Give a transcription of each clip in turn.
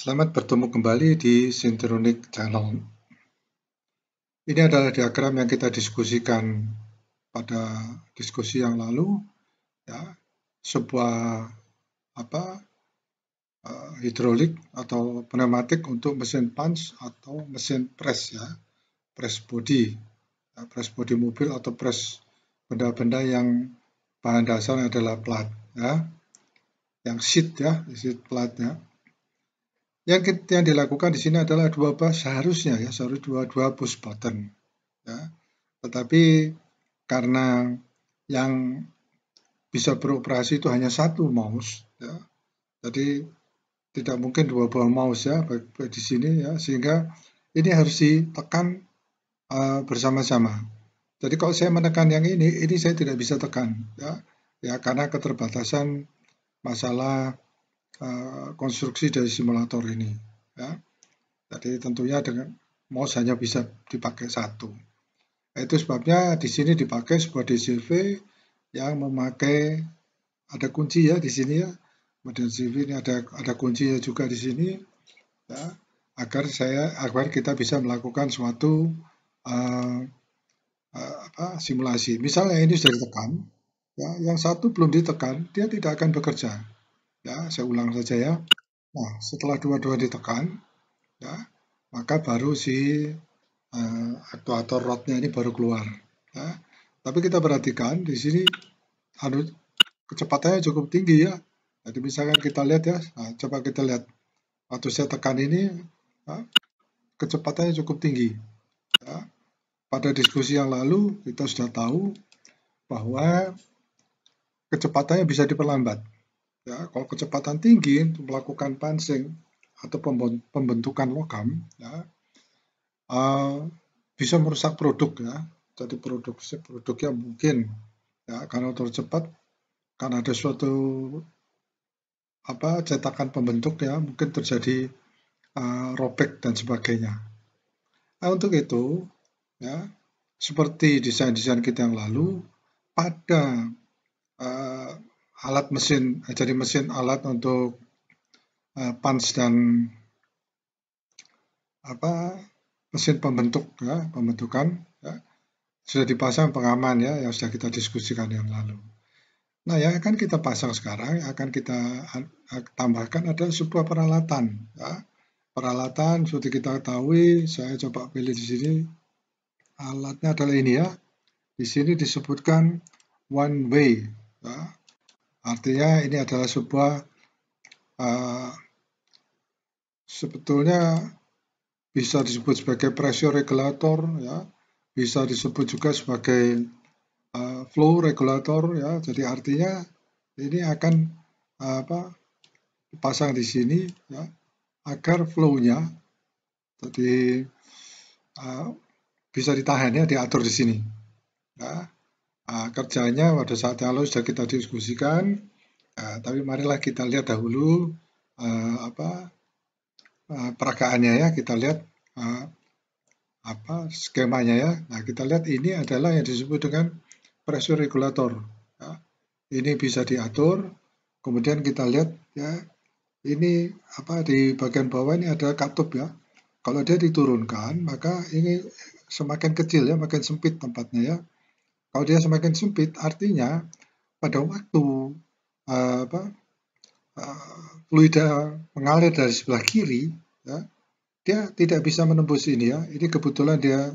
Selamat bertemu kembali di Sintronic Channel. Ini adalah diagram yang kita diskusikan pada diskusi yang lalu, ya, sebuah apa uh, hidrolik atau pneumatik untuk mesin punch atau mesin press ya, press body, ya, press body mobil atau press benda-benda yang bahan dasarnya adalah plat ya, yang sheet ya, sheet platnya yang, yang dilakukan di sini adalah dua bus seharusnya ya seharusnya dua dua push button ya tetapi karena yang bisa beroperasi itu hanya satu mouse ya jadi tidak mungkin dua buah mouse ya di sini ya sehingga ini harus ditekan uh, bersama-sama jadi kalau saya menekan yang ini ini saya tidak bisa tekan ya ya karena keterbatasan masalah Eh, konstruksi dari simulator ini. Ya. Jadi tentunya dengan mouse hanya bisa dipakai satu. Nah, itu sebabnya di sini dipakai sebuah DCV yang memakai ada kunci ya di sini ya. Kemudian CV ini ada ada kuncinya juga di sini ya agar saya agar kita bisa melakukan suatu uh, uh, apa, simulasi. Misalnya ini sudah ditekan, ya, yang satu belum ditekan, dia tidak akan bekerja. Ya, saya ulang saja ya. Nah, setelah dua-dua ditekan, ya, maka baru si uh, aktuator rodnya ini baru keluar. Ya. Tapi kita perhatikan di sini harus kecepatannya cukup tinggi ya. Jadi misalkan kita lihat ya, nah, coba kita lihat waktu saya tekan ini ya, kecepatannya cukup tinggi. Ya. Pada diskusi yang lalu kita sudah tahu bahwa kecepatannya bisa diperlambat ya kalau kecepatan tinggi untuk melakukan pancing atau pembentukan logam ya uh, bisa merusak produk ya jadi produksi produknya mungkin ya karena tercepat karena ada suatu apa cetakan pembentuk ya mungkin terjadi uh, robek dan sebagainya nah, untuk itu ya seperti desain-desain kita yang lalu pada uh, alat mesin, jadi mesin alat untuk uh, punch dan apa mesin pembentuk ya, pembentukan ya. sudah dipasang pengaman ya yang sudah kita diskusikan yang lalu. Nah, ya akan kita pasang sekarang akan kita tambahkan ada sebuah peralatan. Ya. Peralatan seperti kita ketahui, saya coba pilih di sini. Alatnya adalah ini ya. Di sini disebutkan one way. Ya. Artinya ini adalah sebuah uh, sebetulnya bisa disebut sebagai pressure regulator ya, bisa disebut juga sebagai uh, flow regulator ya. Jadi artinya ini akan uh, apa pasang di sini ya agar flownya nya jadi uh, bisa ditahan ya diatur di sini. Ya uh, kerjanya pada saat yang lalu sudah kita diskusikan. Uh, tapi marilah kita lihat dahulu uh, apa uh, perakaannya ya. Kita lihat uh, apa skemanya ya. Nah kita lihat ini adalah yang disebut dengan pressure regulator. Ya. Ini bisa diatur. Kemudian kita lihat ya ini apa di bagian bawah ini ada katup ya. Kalau dia diturunkan maka ini semakin kecil ya, makin sempit tempatnya ya. Kalau dia semakin sempit, artinya pada waktu uh, apa, uh, fluida mengalir dari sebelah kiri, ya, dia tidak bisa menembus ini ya. Ini kebetulan dia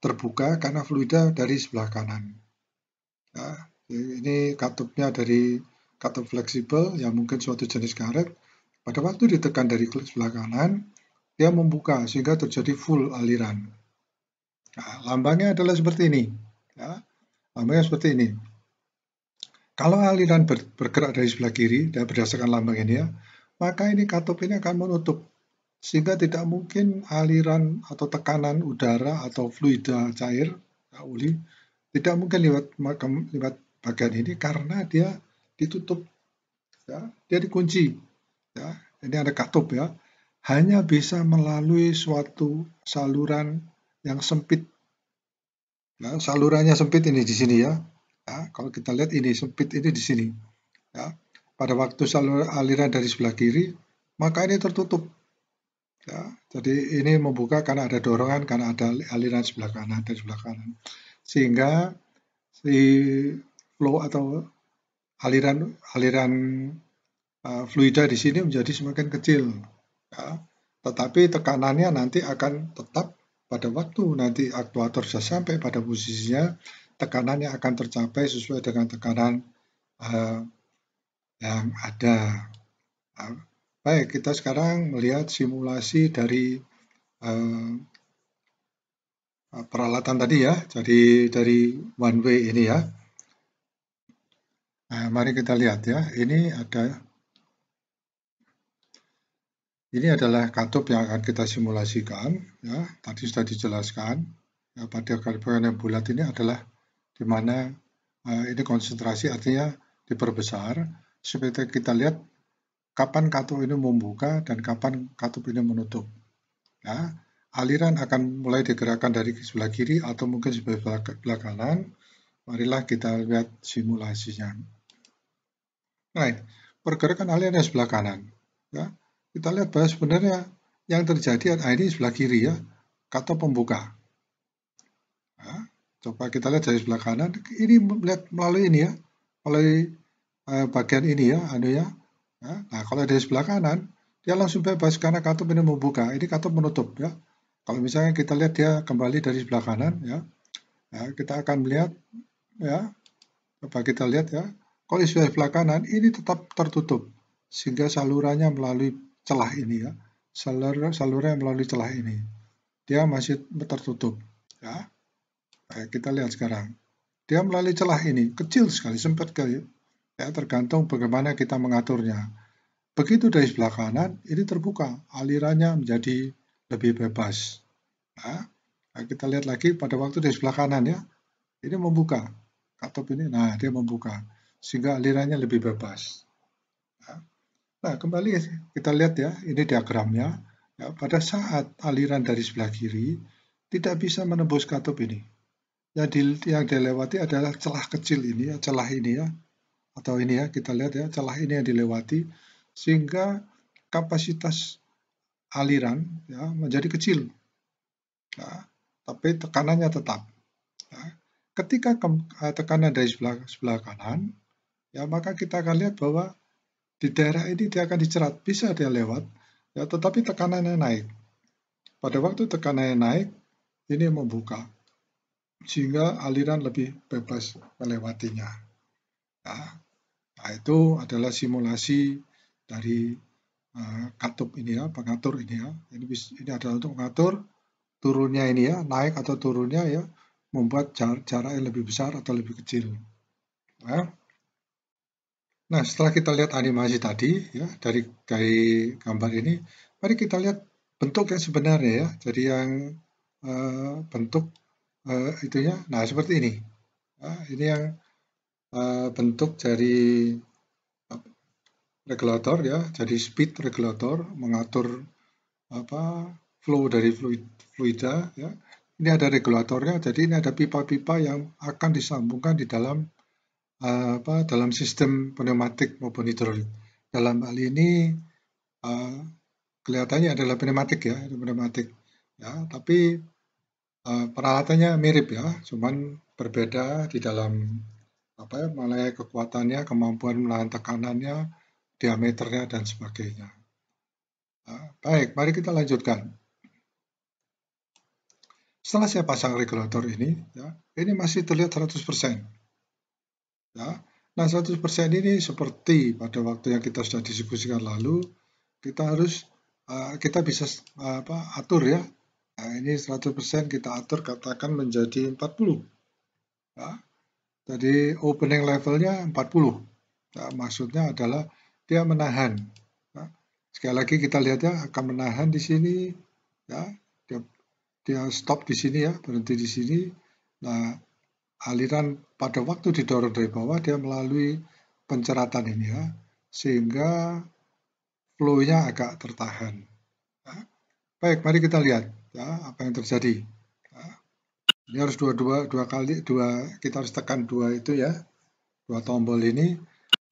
terbuka karena fluida dari sebelah kanan. Ya, ini katupnya dari katup fleksibel yang mungkin suatu jenis karet. Pada waktu ditekan dari sebelah kanan, dia membuka sehingga terjadi full aliran. Nah, lambangnya adalah seperti ini. Ya. Lambangnya seperti ini. Kalau aliran ber, bergerak dari sebelah kiri dan berdasarkan lambang ini ya, maka ini katup ini akan menutup sehingga tidak mungkin aliran atau tekanan udara atau fluida cair uli tidak mungkin lewat lewat bagian ini karena dia ditutup ya, dia dikunci ya ini ada katup ya hanya bisa melalui suatu saluran yang sempit Nah, salurannya sempit ini di sini ya. ya. Kalau kita lihat ini sempit ini di sini. Ya. Pada waktu saluran aliran dari sebelah kiri, maka ini tertutup. Ya. Jadi ini membuka karena ada dorongan, karena ada aliran sebelah kanan dari sebelah kanan. Sehingga si flow atau aliran aliran uh, fluida di sini menjadi semakin kecil. Ya. Tetapi tekanannya nanti akan tetap pada waktu nanti aktuator sudah sampai pada posisinya, tekanannya akan tercapai sesuai dengan tekanan uh, yang ada. Uh, baik, kita sekarang melihat simulasi dari uh, peralatan tadi ya, jadi dari one way ini ya. Nah, mari kita lihat ya, ini ada ini adalah katup yang akan kita simulasikan. Ya, tadi sudah dijelaskan ya, pada kaliberan yang bulat ini adalah di mana uh, ini konsentrasi artinya diperbesar. Seperti kita lihat kapan katup ini membuka dan kapan katup ini menutup. Ya, aliran akan mulai digerakkan dari sebelah kiri atau mungkin sebelah kanan. Marilah kita lihat simulasinya. Right, nah, pergerakan aliran dari sebelah kanan. Ya kita lihat bahwa sebenarnya yang terjadi ini sebelah kiri ya, kata pembuka. Nah, coba kita lihat dari sebelah kanan, ini melihat melalui ini ya, melalui eh, bagian ini ya, anu ya. ya nah, kalau dari sebelah kanan, dia langsung bebas karena katup ini membuka, ini katup menutup ya. Kalau misalnya kita lihat dia kembali dari sebelah kanan ya, nah, kita akan melihat ya, coba kita lihat ya, kalau di sebelah kanan ini tetap tertutup sehingga salurannya melalui celah ini ya salur salurnya melalui celah ini dia masih tertutup ya Baik, kita lihat sekarang dia melalui celah ini kecil sekali sempat kali ya tergantung bagaimana kita mengaturnya begitu dari sebelah kanan ini terbuka alirannya menjadi lebih bebas ya. nah kita lihat lagi pada waktu dari sebelah kanan ya ini membuka katup ini nah dia membuka sehingga alirannya lebih bebas Nah, kembali kita lihat ya, ini diagramnya. Ya, pada saat aliran dari sebelah kiri tidak bisa menembus katup ini. Yang, di, yang dilewati adalah celah kecil ini ya, celah ini ya. Atau ini ya, kita lihat ya, celah ini yang dilewati. Sehingga kapasitas aliran ya, menjadi kecil. Ya, tapi tekanannya tetap. Ya. ketika ke, eh, tekanan dari sebelah, sebelah kanan, ya maka kita akan lihat bahwa di daerah ini dia akan dicerat, bisa dia lewat, ya, tetapi tekanannya naik. Pada waktu tekanannya naik, ini membuka, sehingga aliran lebih bebas melewatinya. Ya, nah, itu adalah simulasi dari uh, katup ini ya, pengatur ini ya. Ini, ini adalah untuk mengatur turunnya ini ya, naik atau turunnya ya, membuat jar jarak yang lebih besar atau lebih kecil. Nah, Nah, setelah kita lihat animasi tadi, ya, dari, dari gambar ini, mari kita lihat bentuk yang sebenarnya ya. Jadi yang uh, bentuk uh, itunya, nah seperti ini. Nah, ini yang uh, bentuk dari regulator ya, jadi speed regulator mengatur apa flow dari fluid, fluida ya. Ini ada regulatornya, jadi ini ada pipa-pipa yang akan disambungkan di dalam Eh, apa, dalam sistem pneumatik maupun hidrolik. Dalam hal ini uh, kelihatannya adalah pneumatik ya, pneumatik. Ya, tapi uh, peralatannya mirip ya, cuman berbeda di dalam apa ya, mulai kekuatannya, kemampuan menahan tekanannya, diameternya dan sebagainya. Uh, baik, mari kita lanjutkan. Setelah saya pasang regulator ini, ya, ini masih terlihat 100%. Ya. Nah, 100% ini seperti pada waktu yang kita sudah diskusikan lalu, kita harus uh, kita bisa uh, apa atur ya. Nah, ini 100% kita atur katakan menjadi 40. Ya. Jadi opening levelnya 40. Ya, maksudnya adalah dia menahan. Ya. Sekali lagi kita lihat ya akan menahan di sini ya. Dia dia stop di sini ya, berhenti di sini. Nah, aliran pada waktu didorong dari bawah dia melalui penceratan ini ya sehingga flow-nya agak tertahan. Ya. Baik, mari kita lihat ya apa yang terjadi. Ya. Ini harus dua-dua dua kali dua kita harus tekan dua itu ya dua tombol ini.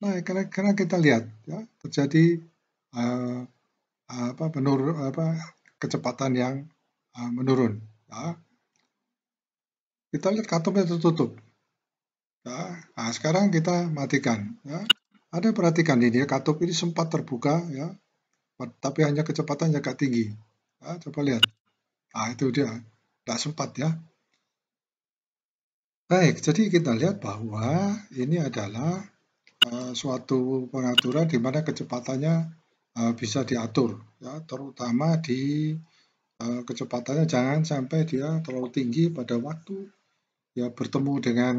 Nah, karena, karena kita lihat ya terjadi uh, apa menurun apa kecepatan yang uh, menurun. Ya kita lihat katupnya tertutup. Ya. Nah, sekarang kita matikan. Ya. Ada perhatikan ini ya, katup ini sempat terbuka ya, tapi hanya kecepatannya agak tinggi. Ya, coba lihat. Nah, itu dia. Tidak sempat ya. Baik, jadi kita lihat bahwa ini adalah uh, suatu pengaturan di mana kecepatannya uh, bisa diatur, ya, terutama di uh, kecepatannya jangan sampai dia terlalu tinggi pada waktu ya bertemu dengan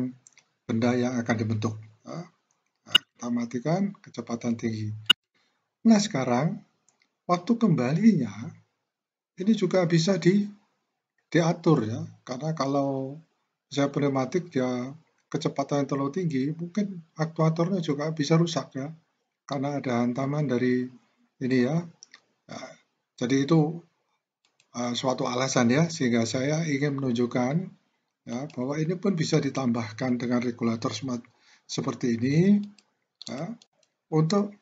benda yang akan dibentuk. Nah, kita ya, matikan kecepatan tinggi. Nah sekarang waktu kembalinya ini juga bisa di diatur ya karena kalau saya pneumatik ya kecepatan yang terlalu tinggi mungkin aktuatornya juga bisa rusak ya karena ada hantaman dari ini ya, nah, jadi itu uh, suatu alasan ya sehingga saya ingin menunjukkan ya, bahwa ini pun bisa ditambahkan dengan regulator smart seperti ini ya, untuk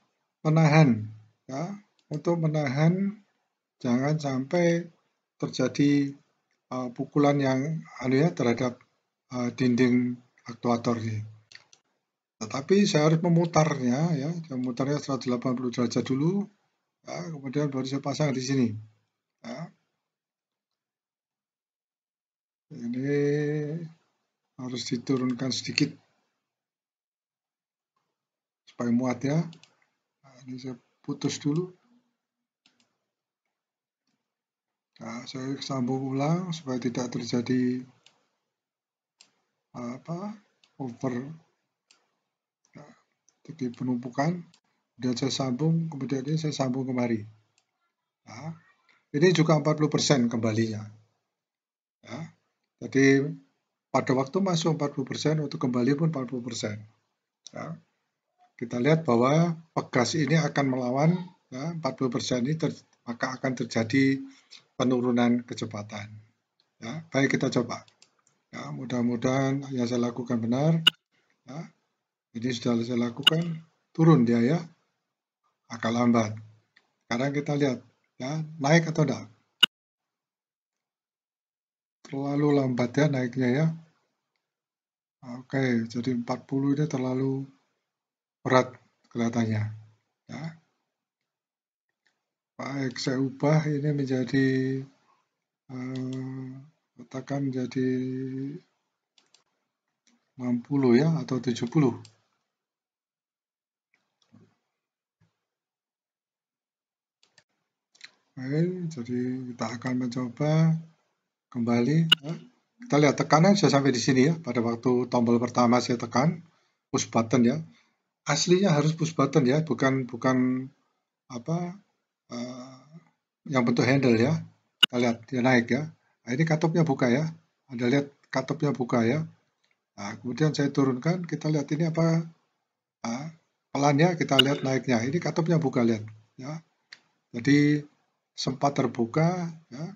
menahan ya, untuk menahan jangan sampai terjadi uh, pukulan yang anu ya terhadap uh, dinding aktuator ini. Tetapi saya harus memutarnya ya, saya memutarnya 180 derajat dulu, ya, kemudian baru saya pasang di sini. Ya ini harus diturunkan sedikit supaya muat ya nah, ini saya putus dulu nah, saya sambung ulang supaya tidak terjadi apa over nah, penumpukan dan saya sambung kemudian ini saya sambung kemari nah, ini juga 40% kembalinya ya jadi pada waktu masuk 40% untuk kembali pun 40%. Ya. Kita lihat bahwa pegas ini akan melawan ya, 40% ini ter, maka akan terjadi penurunan kecepatan. Ya, baik kita coba. Ya, mudah-mudahan yang saya lakukan benar. Ya. Ini sudah saya lakukan, turun dia ya, agak lambat. Sekarang kita lihat, ya, naik atau tidak terlalu lambat ya naiknya ya. Oke, jadi 40 ini terlalu berat kelihatannya. Ya. Baik, saya ubah ini menjadi eh, letakkan menjadi 60 ya atau 70. Oke, jadi kita akan mencoba kembali ya. kita lihat tekanan saya sampai di sini ya pada waktu tombol pertama saya tekan push button ya aslinya harus push button ya bukan bukan apa uh, yang bentuk handle ya kita lihat dia naik ya nah, ini katupnya buka ya anda lihat katupnya buka ya nah, kemudian saya turunkan kita lihat ini apa uh, eh, pelan ya kita lihat naiknya ini katupnya buka lihat ya jadi sempat terbuka ya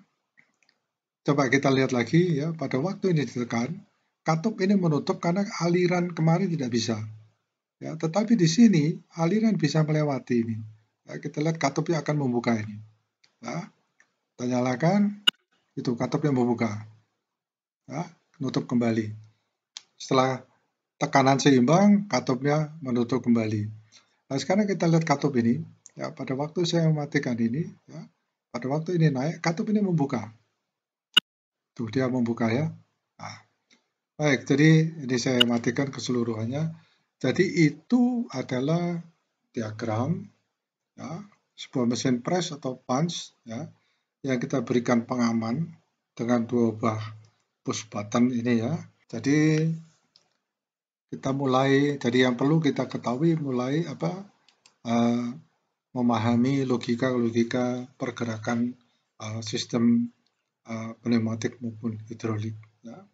Coba kita lihat lagi ya, pada waktu ini ditekan, katup ini menutup karena aliran kemarin tidak bisa. Ya, tetapi di sini aliran bisa melewati ini. Ya, kita lihat katupnya akan membuka ini. Ya, kita nyalakan, itu katupnya membuka. Ya, nutup kembali. Setelah tekanan seimbang, katupnya menutup kembali. Nah, sekarang kita lihat katup ini. Ya, pada waktu saya mematikan ini, ya, pada waktu ini naik, katup ini membuka Tuh dia membuka ya. Nah. Baik, jadi ini saya matikan keseluruhannya. Jadi itu adalah diagram ya, sebuah mesin press atau punch ya, yang kita berikan pengaman dengan dua buah push button ini ya. Jadi kita mulai, jadi yang perlu kita ketahui mulai apa uh, memahami logika-logika pergerakan uh, sistem Eh, pneumatik maupun hidrolik. Ya.